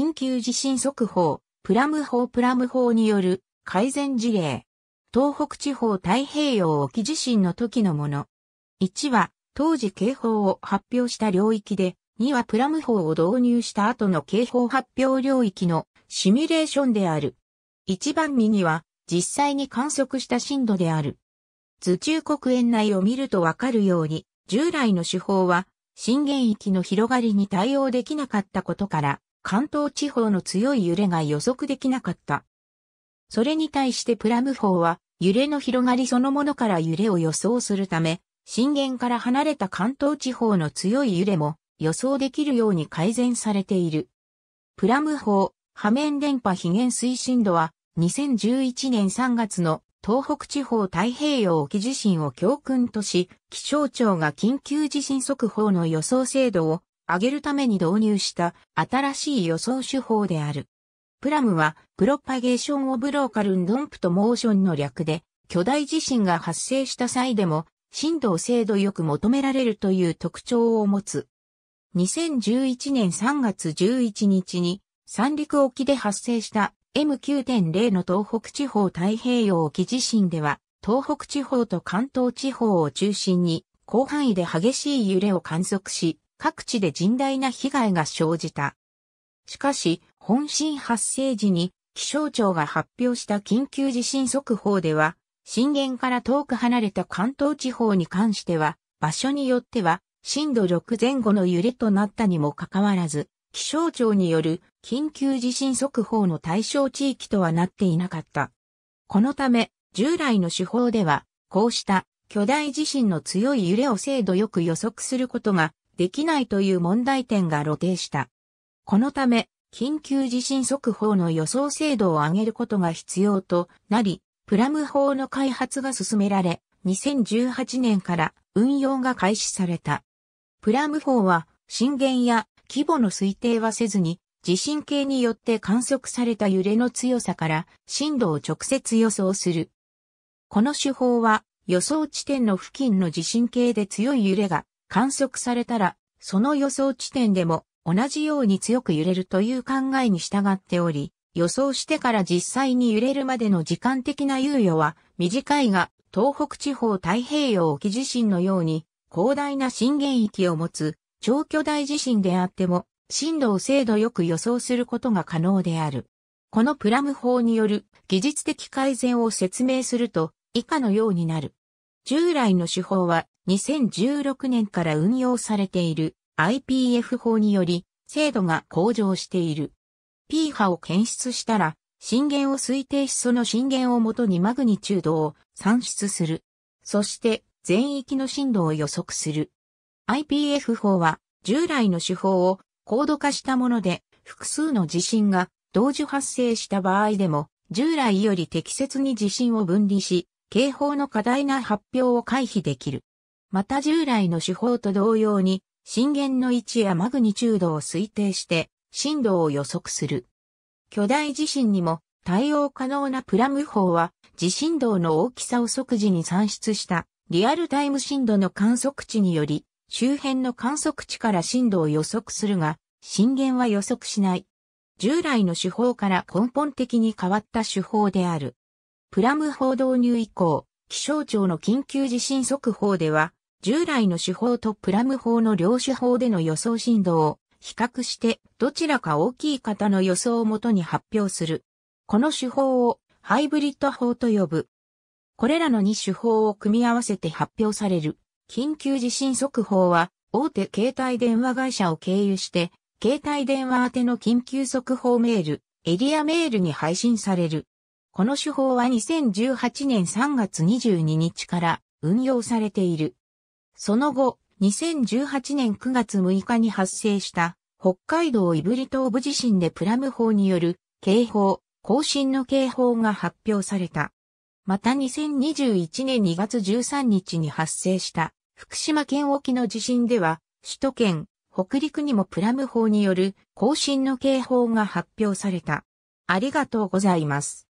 緊急地震速報、プラム法プラム法による改善事例。東北地方太平洋沖地震の時のもの。1は、当時警報を発表した領域で、2はプラム法を導入した後の警報発表領域のシミュレーションである。1番右は、実際に観測した震度である。図中国園内を見るとわかるように、従来の手法は、震源域の広がりに対応できなかったことから、関東地方の強い揺れが予測できなかった。それに対してプラム法は、揺れの広がりそのものから揺れを予想するため、震源から離れた関東地方の強い揺れも予想できるように改善されている。プラム法、波面電波非現推進度は、2011年3月の東北地方太平洋沖地震を教訓とし、気象庁が緊急地震速報の予想精度を上げるために導入した新しい予想手法である。プラムは、プロパゲーション・オブ・ローカル・ンドンプとモーションの略で、巨大地震が発生した際でも、震度を精度よく求められるという特徴を持つ。2011年3月11日に、三陸沖で発生した M9.0 の東北地方太平洋沖地震では、東北地方と関東地方を中心に、広範囲で激しい揺れを観測し、各地で甚大な被害が生じた。しかし、本震発生時に気象庁が発表した緊急地震速報では、震源から遠く離れた関東地方に関しては、場所によっては震度6前後の揺れとなったにもかかわらず、気象庁による緊急地震速報の対象地域とはなっていなかった。このため、従来の手法では、こうした巨大地震の強い揺れを精度よく予測することができないという問題点が露呈した。このため、緊急地震速報の予想精度を上げることが必要となり、プラム法の開発が進められ、2018年から運用が開始された。プラム法は震源や規模の推定はせずに、地震計によって観測された揺れの強さから震度を直接予想する。この手法は予想地点の付近の地震計で強い揺れが観測されたら、その予想地点でも同じように強く揺れるという考えに従っており、予想してから実際に揺れるまでの時間的な猶予は短いが、東北地方太平洋沖地震のように広大な震源域を持つ超巨大地震であっても、震度を精度よく予想することが可能である。このプラム法による技術的改善を説明すると以下のようになる。従来の手法は2016年から運用されている IPF 法により精度が向上している。P 波を検出したら震源を推定しその震源をもとにマグニチュードを算出する。そして全域の震度を予測する。IPF 法は従来の手法を高度化したもので複数の地震が同時発生した場合でも従来より適切に地震を分離し警報の過大な発表を回避できる。また従来の手法と同様に、震源の位置やマグニチュードを推定して、震度を予測する。巨大地震にも対応可能なプラム法は、地震動の大きさを即時に算出したリアルタイム震度の観測値により、周辺の観測値から震度を予測するが、震源は予測しない。従来の手法から根本的に変わった手法である。プラム法導入以降、気象庁の緊急地震速報では、従来の手法とプラム法の両手法での予想振動を比較してどちらか大きい方の予想をもとに発表する。この手法をハイブリッド法と呼ぶ。これらの2手法を組み合わせて発表される緊急地震速報は大手携帯電話会社を経由して携帯電話宛ての緊急速報メール、エリアメールに配信される。この手法は2018年3月22日から運用されている。その後、2018年9月6日に発生した北海道胆振東部地震でプラム法による警報、更新の警報が発表された。また2021年2月13日に発生した福島県沖の地震では首都圏、北陸にもプラム法による更新の警報が発表された。ありがとうございます。